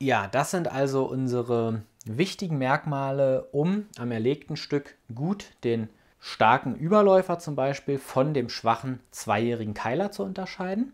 Ja, das sind also unsere wichtigen Merkmale, um am erlegten Stück gut den starken Überläufer zum Beispiel von dem schwachen zweijährigen Keiler zu unterscheiden.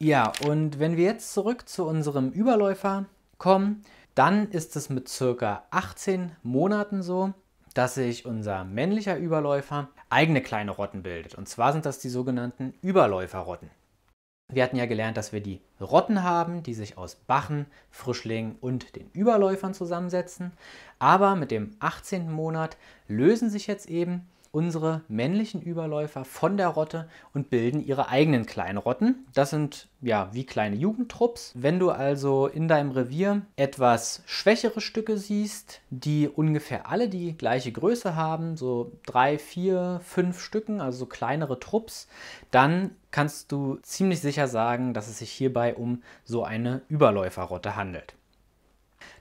Ja, und wenn wir jetzt zurück zu unserem Überläufer kommen, dann ist es mit circa 18 Monaten so, dass sich unser männlicher Überläufer eigene kleine Rotten bildet. Und zwar sind das die sogenannten Überläuferrotten. Wir hatten ja gelernt, dass wir die Rotten haben, die sich aus Bachen, Frischlingen und den Überläufern zusammensetzen. Aber mit dem 18. Monat lösen sich jetzt eben unsere männlichen Überläufer von der Rotte und bilden ihre eigenen kleinen Rotten. Das sind ja wie kleine Jugendtrupps. Wenn du also in deinem Revier etwas schwächere Stücke siehst, die ungefähr alle die gleiche Größe haben, so drei, vier, fünf Stücken, also so kleinere Trupps, dann kannst du ziemlich sicher sagen, dass es sich hierbei um so eine Überläuferrotte handelt.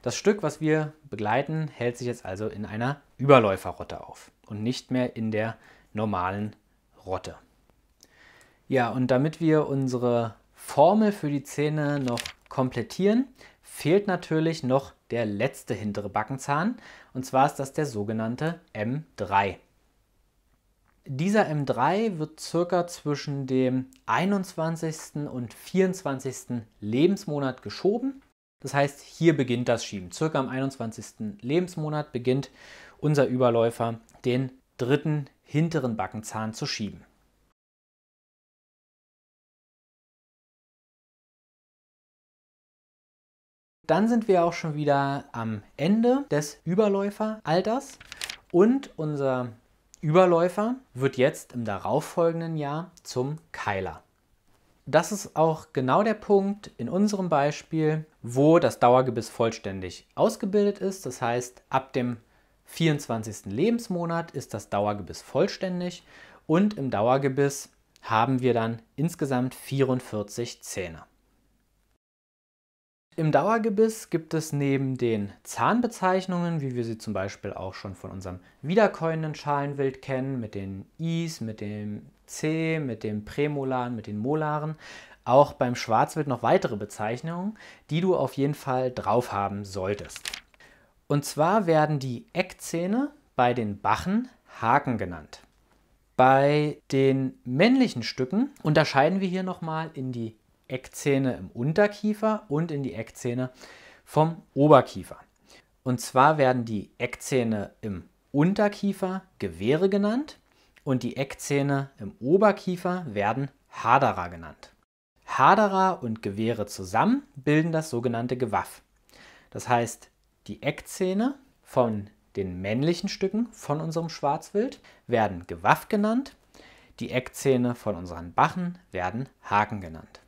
Das Stück, was wir begleiten, hält sich jetzt also in einer Überläuferrotte auf und nicht mehr in der normalen Rotte. Ja, und damit wir unsere Formel für die Zähne noch komplettieren, fehlt natürlich noch der letzte hintere Backenzahn. Und zwar ist das der sogenannte M3. Dieser M3 wird circa zwischen dem 21. und 24. Lebensmonat geschoben. Das heißt, hier beginnt das Schieben. Circa am 21. Lebensmonat beginnt unser Überläufer den dritten hinteren Backenzahn zu schieben. Dann sind wir auch schon wieder am Ende des Überläuferalters und unser Überläufer wird jetzt im darauffolgenden Jahr zum Keiler. Das ist auch genau der Punkt in unserem Beispiel, wo das Dauergebiss vollständig ausgebildet ist. Das heißt, ab dem 24. Lebensmonat ist das Dauergebiss vollständig und im Dauergebiss haben wir dann insgesamt 44 Zähne. Im Dauergebiss gibt es neben den Zahnbezeichnungen, wie wir sie zum Beispiel auch schon von unserem wiederkäuenden Schalenwild kennen, mit den Is, mit dem C, mit dem Prämolaren, mit den Molaren, auch beim Schwarzwild noch weitere Bezeichnungen, die du auf jeden Fall drauf haben solltest. Und zwar werden die Eckzähne bei den Bachen Haken genannt. Bei den männlichen Stücken unterscheiden wir hier nochmal in die Eckzähne im Unterkiefer und in die Eckzähne vom Oberkiefer. Und zwar werden die Eckzähne im Unterkiefer Gewehre genannt und die Eckzähne im Oberkiefer werden Haderer genannt. Haderer und Gewehre zusammen bilden das sogenannte Gewaff. Das heißt, die Eckzähne von den männlichen Stücken von unserem Schwarzwild werden Gewaff genannt, die Eckzähne von unseren Bachen werden Haken genannt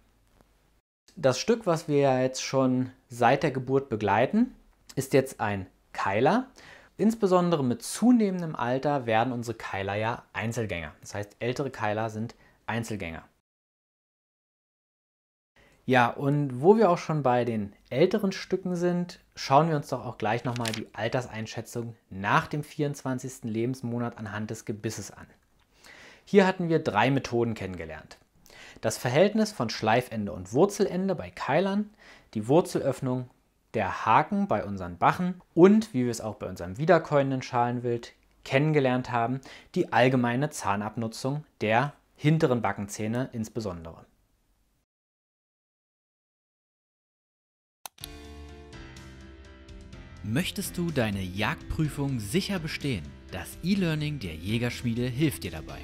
das Stück, was wir ja jetzt schon seit der Geburt begleiten, ist jetzt ein Keiler. Insbesondere mit zunehmendem Alter werden unsere Keiler ja Einzelgänger. Das heißt, ältere Keiler sind Einzelgänger. Ja, und wo wir auch schon bei den älteren Stücken sind, schauen wir uns doch auch gleich nochmal die Alterseinschätzung nach dem 24. Lebensmonat anhand des Gebisses an. Hier hatten wir drei Methoden kennengelernt. Das Verhältnis von Schleifende und Wurzelende bei Keilern, die Wurzelöffnung der Haken bei unseren Bachen und, wie wir es auch bei unserem wiederkäuenden Schalenwild kennengelernt haben, die allgemeine Zahnabnutzung der hinteren Backenzähne insbesondere. Möchtest du deine Jagdprüfung sicher bestehen? Das E-Learning der Jägerschmiede hilft dir dabei.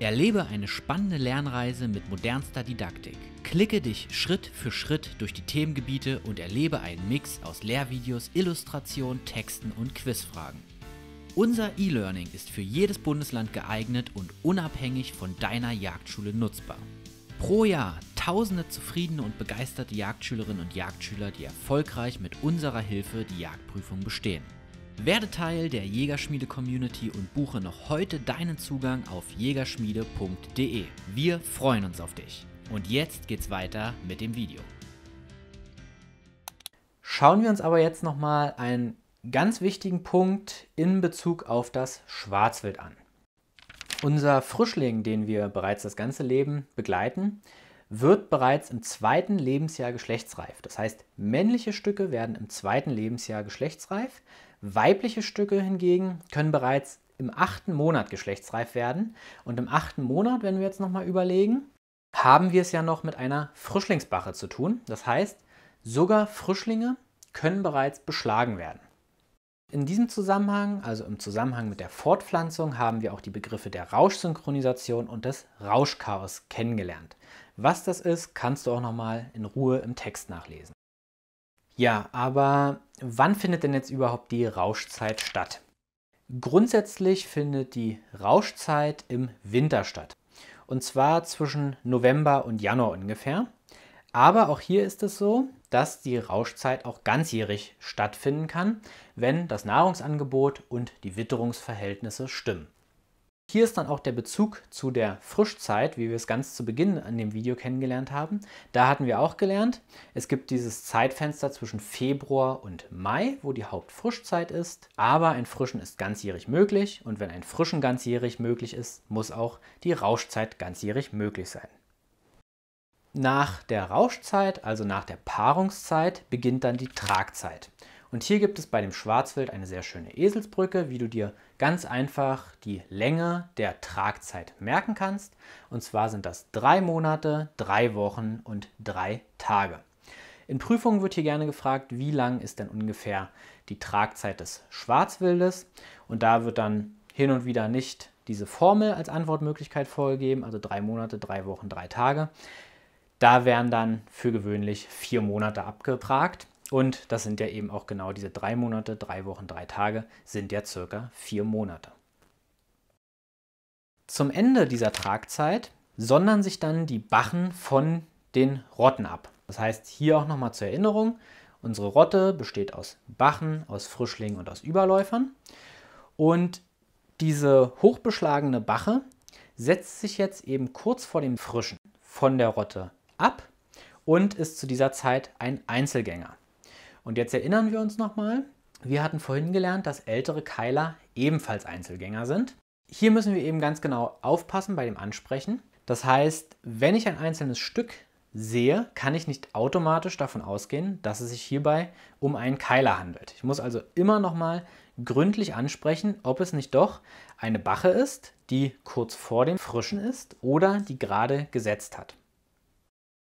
Erlebe eine spannende Lernreise mit modernster Didaktik. Klicke dich Schritt für Schritt durch die Themengebiete und erlebe einen Mix aus Lehrvideos, Illustrationen, Texten und Quizfragen. Unser E-Learning ist für jedes Bundesland geeignet und unabhängig von deiner Jagdschule nutzbar. Pro Jahr tausende zufriedene und begeisterte Jagdschülerinnen und Jagdschüler, die erfolgreich mit unserer Hilfe die Jagdprüfung bestehen. Werde Teil der Jägerschmiede-Community und buche noch heute deinen Zugang auf jägerschmiede.de. Wir freuen uns auf dich. Und jetzt geht's weiter mit dem Video. Schauen wir uns aber jetzt nochmal einen ganz wichtigen Punkt in Bezug auf das Schwarzwild an. Unser Frischling, den wir bereits das ganze Leben begleiten, wird bereits im zweiten Lebensjahr geschlechtsreif. Das heißt, männliche Stücke werden im zweiten Lebensjahr geschlechtsreif. Weibliche Stücke hingegen können bereits im achten Monat geschlechtsreif werden. Und im achten Monat, wenn wir jetzt nochmal überlegen, haben wir es ja noch mit einer Frischlingsbache zu tun. Das heißt, sogar Frischlinge können bereits beschlagen werden. In diesem Zusammenhang, also im Zusammenhang mit der Fortpflanzung, haben wir auch die Begriffe der Rauschsynchronisation und des Rauschchaos kennengelernt. Was das ist, kannst du auch nochmal in Ruhe im Text nachlesen. Ja, aber wann findet denn jetzt überhaupt die Rauschzeit statt? Grundsätzlich findet die Rauschzeit im Winter statt. Und zwar zwischen November und Januar ungefähr. Aber auch hier ist es so, dass die Rauschzeit auch ganzjährig stattfinden kann, wenn das Nahrungsangebot und die Witterungsverhältnisse stimmen. Hier ist dann auch der Bezug zu der Frischzeit, wie wir es ganz zu Beginn an dem Video kennengelernt haben. Da hatten wir auch gelernt, es gibt dieses Zeitfenster zwischen Februar und Mai, wo die Hauptfrischzeit ist. Aber ein Frischen ist ganzjährig möglich und wenn ein Frischen ganzjährig möglich ist, muss auch die Rauschzeit ganzjährig möglich sein. Nach der Rauschzeit, also nach der Paarungszeit, beginnt dann die Tragzeit. Und hier gibt es bei dem Schwarzwild eine sehr schöne Eselsbrücke, wie du dir ganz einfach die Länge der Tragzeit merken kannst. Und zwar sind das drei Monate, drei Wochen und drei Tage. In Prüfungen wird hier gerne gefragt, wie lang ist denn ungefähr die Tragzeit des Schwarzwildes? Und da wird dann hin und wieder nicht diese Formel als Antwortmöglichkeit vorgegeben, also drei Monate, drei Wochen, drei Tage. Da werden dann für gewöhnlich vier Monate abgefragt. Und das sind ja eben auch genau diese drei Monate, drei Wochen, drei Tage sind ja circa vier Monate. Zum Ende dieser Tragzeit sondern sich dann die Bachen von den Rotten ab. Das heißt, hier auch nochmal zur Erinnerung, unsere Rotte besteht aus Bachen, aus Frischlingen und aus Überläufern. Und diese hochbeschlagene Bache setzt sich jetzt eben kurz vor dem Frischen von der Rotte ab und ist zu dieser Zeit ein Einzelgänger. Und jetzt erinnern wir uns nochmal, wir hatten vorhin gelernt, dass ältere Keiler ebenfalls Einzelgänger sind. Hier müssen wir eben ganz genau aufpassen bei dem Ansprechen. Das heißt, wenn ich ein einzelnes Stück sehe, kann ich nicht automatisch davon ausgehen, dass es sich hierbei um einen Keiler handelt. Ich muss also immer nochmal gründlich ansprechen, ob es nicht doch eine Bache ist, die kurz vor dem Frischen ist oder die gerade gesetzt hat.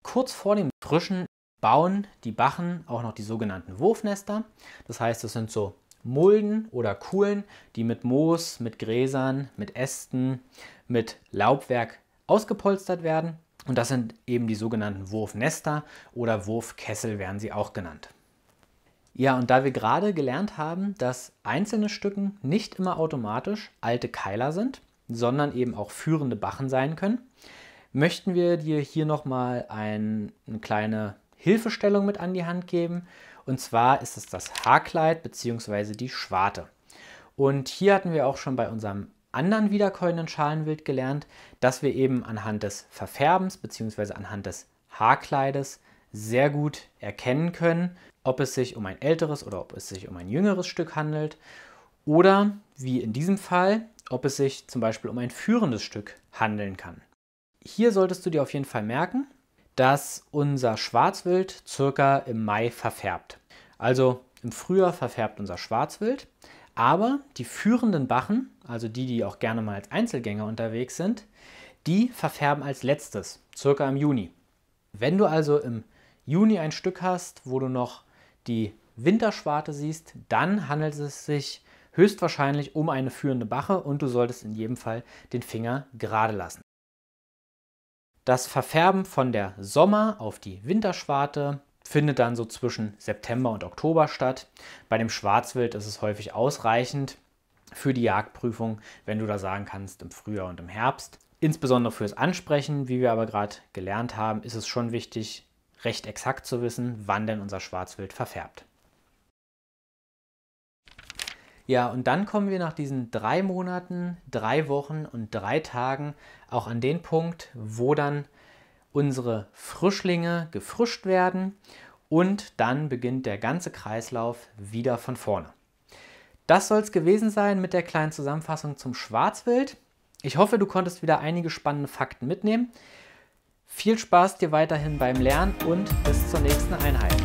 Kurz vor dem Frischen bauen die Bachen auch noch die sogenannten Wurfnester. Das heißt, es sind so Mulden oder Kuhlen, die mit Moos, mit Gräsern, mit Ästen, mit Laubwerk ausgepolstert werden. Und das sind eben die sogenannten Wurfnester oder Wurfkessel werden sie auch genannt. Ja, und da wir gerade gelernt haben, dass einzelne Stücken nicht immer automatisch alte Keiler sind, sondern eben auch führende Bachen sein können, möchten wir dir hier nochmal ein, eine kleine Hilfestellung mit an die Hand geben. Und zwar ist es das Haarkleid bzw. die Schwarte. Und hier hatten wir auch schon bei unserem anderen wiederkäuenden Schalenwild gelernt, dass wir eben anhand des Verfärbens bzw. anhand des Haarkleides sehr gut erkennen können, ob es sich um ein älteres oder ob es sich um ein jüngeres Stück handelt oder, wie in diesem Fall, ob es sich zum Beispiel um ein führendes Stück handeln kann. Hier solltest du dir auf jeden Fall merken, dass unser Schwarzwild circa im Mai verfärbt. Also im Frühjahr verfärbt unser Schwarzwild, aber die führenden Bachen, also die, die auch gerne mal als Einzelgänger unterwegs sind, die verfärben als letztes, circa im Juni. Wenn du also im Juni ein Stück hast, wo du noch die Winterschwarte siehst, dann handelt es sich höchstwahrscheinlich um eine führende Bache und du solltest in jedem Fall den Finger gerade lassen. Das Verfärben von der Sommer- auf die Winterschwarte findet dann so zwischen September und Oktober statt. Bei dem Schwarzwild ist es häufig ausreichend für die Jagdprüfung, wenn du da sagen kannst, im Frühjahr und im Herbst. Insbesondere fürs Ansprechen, wie wir aber gerade gelernt haben, ist es schon wichtig, recht exakt zu wissen, wann denn unser Schwarzwild verfärbt. Ja, und dann kommen wir nach diesen drei Monaten, drei Wochen und drei Tagen auch an den Punkt, wo dann unsere Frischlinge gefrischt werden und dann beginnt der ganze Kreislauf wieder von vorne. Das soll es gewesen sein mit der kleinen Zusammenfassung zum Schwarzwild. Ich hoffe, du konntest wieder einige spannende Fakten mitnehmen. Viel Spaß dir weiterhin beim Lernen und bis zur nächsten Einheit.